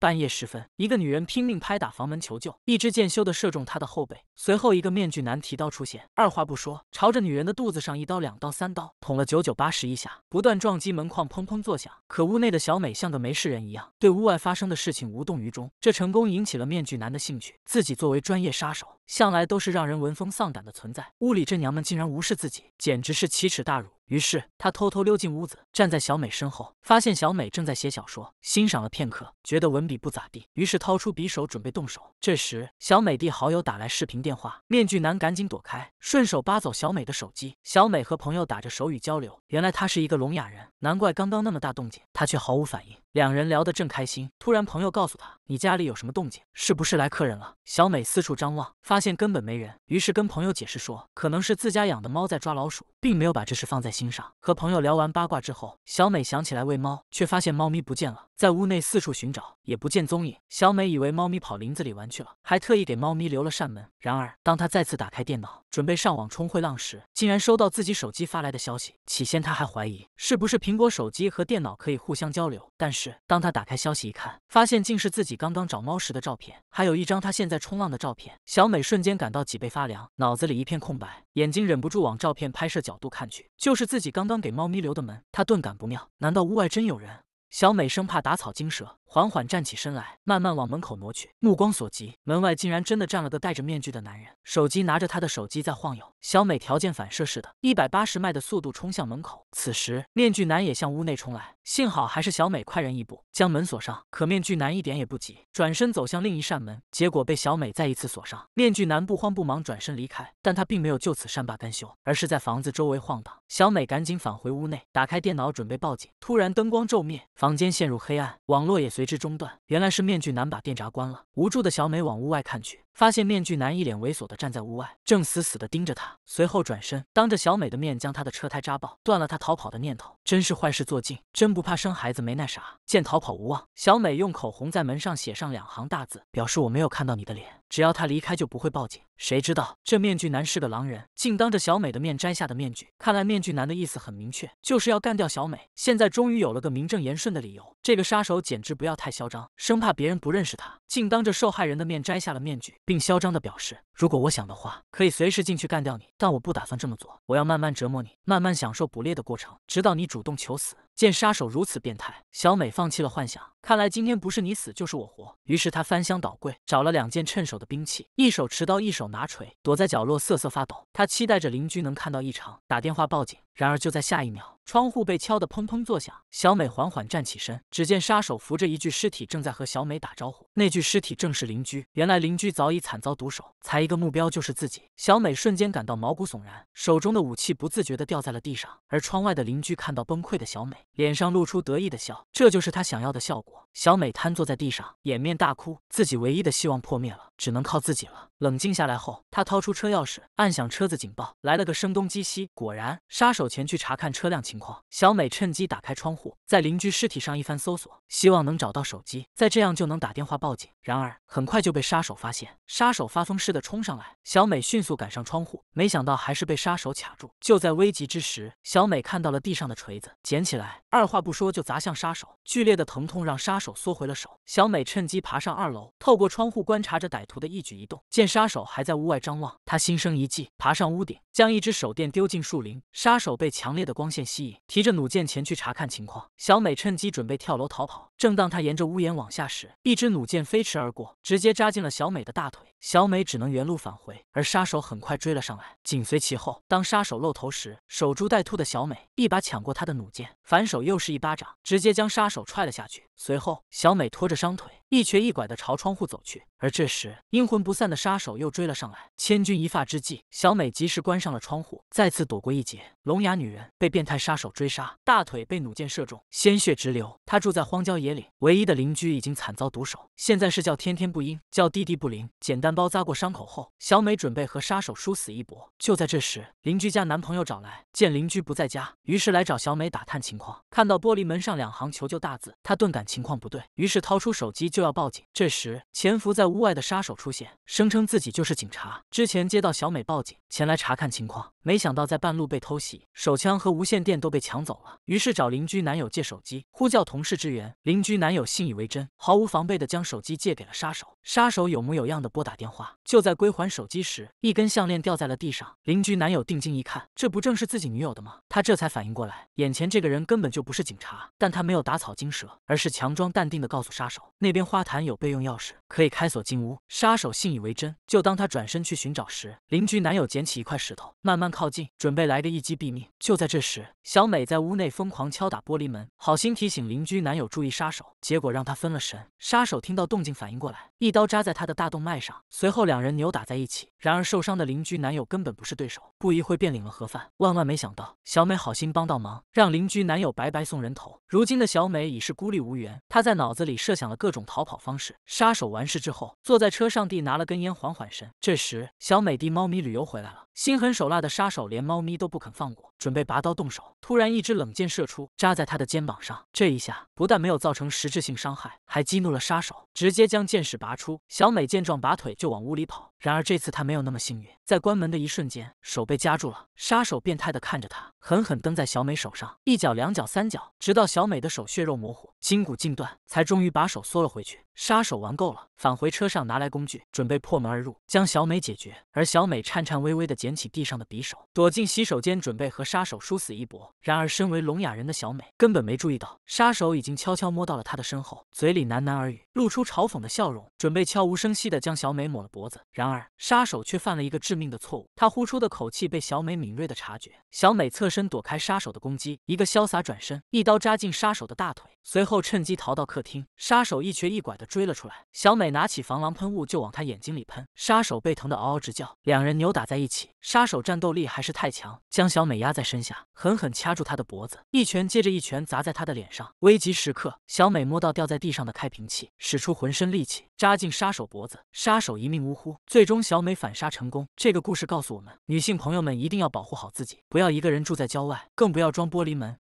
半夜时分，一个女人拼命拍打房门求救，一支箭修的射中她的后背，随后一个面具男提刀出现，二话不说，朝着女人的肚子上一刀、两刀、三刀，捅了九九八十一下，不断撞击门框，砰砰作响。可屋内的小美像个没事人一样，对屋外发生的事情无动于衷。这成功引起了面具男的兴趣，自己作为专业杀手，向来都是让人闻风丧胆的存在，屋里这娘们竟然无视自己，简直是奇耻大辱。于是他偷偷溜进屋子，站在小美身后，发现小美正在写小说，欣赏了片刻，觉得文笔不咋地，于是掏出匕首准备动手。这时，小美的好友打来视频电话，面具男赶紧躲开，顺手扒走小美的手机。小美和朋友打着手语交流，原来他是一个聋哑人。难怪刚刚那么大动静，他却毫无反应。两人聊得正开心，突然朋友告诉他：“你家里有什么动静？是不是来客人了？”小美四处张望，发现根本没人，于是跟朋友解释说：“可能是自家养的猫在抓老鼠，并没有把这事放在心上。”和朋友聊完八卦之后，小美想起来喂猫，却发现猫咪不见了，在屋内四处寻找。也不见踪影。小美以为猫咪跑林子里玩去了，还特意给猫咪留了扇门。然而，当她再次打开电脑，准备上网冲会浪时，竟然收到自己手机发来的消息。起先，她还怀疑是不是苹果手机和电脑可以互相交流，但是当她打开消息一看，发现竟是自己刚刚找猫时的照片，还有一张她现在冲浪的照片。小美瞬间感到脊背发凉，脑子里一片空白，眼睛忍不住往照片拍摄角度看去，就是自己刚刚给猫咪留的门。她顿感不妙，难道屋外真有人？小美生怕打草惊蛇。缓缓站起身来，慢慢往门口挪去。目光所及，门外竟然真的站了个戴着面具的男人，手机拿着他的手机在晃悠。小美条件反射似的，一百八十迈的速度冲向门口。此时，面具男也向屋内冲来，幸好还是小美快人一步，将门锁上。可面具男一点也不急，转身走向另一扇门，结果被小美再一次锁上。面具男不慌不忙转身离开，但他并没有就此善罢甘休，而是在房子周围晃荡。小美赶紧返回屋内，打开电脑准备报警，突然灯光骤灭，房间陷入黑暗，网络也。随之中断，原来是面具男把电闸关了。无助的小美往屋外看去。发现面具男一脸猥琐的站在屋外，正死死的盯着他。随后转身，当着小美的面将他的车胎扎爆，断了他逃跑的念头。真是坏事做尽，真不怕生孩子没那啥。见逃跑无望，小美用口红在门上写上两行大字，表示我没有看到你的脸，只要他离开就不会报警。谁知道这面具男是个狼人，竟当着小美的面摘下的面具。看来面具男的意思很明确，就是要干掉小美。现在终于有了个名正言顺的理由，这个杀手简直不要太嚣张，生怕别人不认识他。竟当着受害人的面摘下了面具，并嚣张的表示。如果我想的话，可以随时进去干掉你，但我不打算这么做。我要慢慢折磨你，慢慢享受捕猎的过程，直到你主动求死。见杀手如此变态，小美放弃了幻想。看来今天不是你死就是我活。于是她翻箱倒柜，找了两件趁手的兵器，一手持刀，一手拿锤，躲在角落瑟瑟发抖。她期待着邻居能看到异常，打电话报警。然而就在下一秒，窗户被敲得砰砰作响。小美缓缓站起身，只见杀手扶着一具尸体，正在和小美打招呼。那具尸体正是邻居。原来邻居早已惨遭毒手，才。一个目标就是自己，小美瞬间感到毛骨悚然，手中的武器不自觉的掉在了地上。而窗外的邻居看到崩溃的小美，脸上露出得意的笑，这就是他想要的效果。小美瘫坐在地上，掩面大哭，自己唯一的希望破灭了，只能靠自己了。冷静下来后，她掏出车钥匙，按响车子警报，来了个声东击西。果然，杀手前去查看车辆情况，小美趁机打开窗户，在邻居尸体上一番搜索，希望能找到手机，再这样就能打电话报警。然而很快就被杀手发现，杀手发疯似的冲。冲上来，小美迅速赶上窗户，没想到还是被杀手卡住。就在危急之时，小美看到了地上的锤子，捡起来，二话不说就砸向杀手。剧烈的疼痛让杀手缩回了手，小美趁机爬上二楼，透过窗户观察着歹徒的一举一动。见杀手还在屋外张望，她心生一计，爬上屋顶，将一只手电丢进树林。杀手被强烈的光线吸引，提着弩箭前去查看情况。小美趁机准备跳楼逃跑。正当他沿着屋檐往下时，一支弩箭飞驰而过，直接扎进了小美的大腿。小美只能原路返回，而杀手很快追了上来，紧随其后。当杀手露头时，守株待兔的小美一把抢过他的弩箭，反手又是一巴掌，直接将杀手踹了下去。随后，小美拖着伤腿，一瘸一拐的朝窗户走去。而这时，阴魂不散的杀手又追了上来。千钧一发之际，小美及时关上了窗户，再次躲过一劫。聋哑女人被变态杀手追杀，大腿被弩箭射中，鲜血直流。她住在荒郊野岭，唯一的邻居已经惨遭毒手。现在是叫天天不应，叫地地不灵。简单包扎过伤口后，小美准备和杀手殊死一搏。就在这时，邻居家男朋友找来，见邻居不在家，于是来找小美打探情况。看到玻璃门上两行求救大字，她顿感。情况不对，于是掏出手机就要报警。这时，潜伏在屋外的杀手出现，声称自己就是警察，之前接到小美报警，前来查看情况。没想到在半路被偷袭，手枪和无线电都被抢走了。于是找邻居男友借手机，呼叫同事支援。邻居男友信以为真，毫无防备的将手机借给了杀手。杀手有模有样的拨打电话，就在归还手机时，一根项链掉在了地上。邻居男友定睛一看，这不正是自己女友的吗？他这才反应过来，眼前这个人根本就不是警察。但他没有打草惊蛇，而是强装淡定的告诉杀手，那边花坛有备用钥匙，可以开锁进屋。杀手信以为真，就当他转身去寻找时，邻居男友捡起一块石头，慢慢。靠近，准备来个一击毙命。就在这时，小美在屋内疯狂敲打玻璃门，好心提醒邻居男友注意杀手，结果让他分了神。杀手听到动静，反应过来，一刀扎在他的大动脉上。随后两人扭打在一起。然而受伤的邻居男友根本不是对手，不一会便领了盒饭。万万没想到，小美好心帮到忙，让邻居男友白白送人头。如今的小美已是孤立无援，她在脑子里设想了各种逃跑方式。杀手完事之后，坐在车上地拿了根烟缓缓神。这时，小美的猫咪旅游回来了。心狠手辣的杀手连猫咪都不肯放过，准备拔刀动手。突然，一支冷箭射出，扎在他的肩膀上。这一下不但没有造成实质性伤害，还激怒了杀手，直接将箭矢拔出。小美见状，拔腿就往屋里跑。然而这次他没有那么幸运，在关门的一瞬间，手被夹住了。杀手变态的看着他，狠狠蹬在小美手上，一脚、两脚、三脚，直到小美的手血肉模糊、筋骨尽断，才终于把手缩了回去。杀手玩够了，返回车上拿来工具，准备破门而入，将小美解决。而小美颤颤巍巍的捡起地上的匕首，躲进洗手间，准备和杀手殊死一搏。然而，身为聋哑人的小美根本没注意到，杀手已经悄悄摸到了她的身后，嘴里喃喃耳语，露出嘲讽的笑容，准备悄无声息的将小美抹了脖子。然然而，杀手却犯了一个致命的错误。他呼出的口气被小美敏锐的察觉。小美侧身躲开杀手的攻击，一个潇洒转身，一刀扎进杀手的大腿，随后趁机逃到客厅。杀手一瘸一拐的追了出来，小美拿起防狼喷雾就往他眼睛里喷。杀手被疼得嗷嗷直叫，两人扭打在一起。杀手战斗力还是太强，将小美压在身下，狠狠掐住她的脖子，一拳接着一拳砸在她的脸上。危急时刻，小美摸到掉在地上的开瓶器，使出浑身力气扎进杀手脖子，杀手一命呜呼。最最终，小美反杀成功。这个故事告诉我们，女性朋友们一定要保护好自己，不要一个人住在郊外，更不要装玻璃门。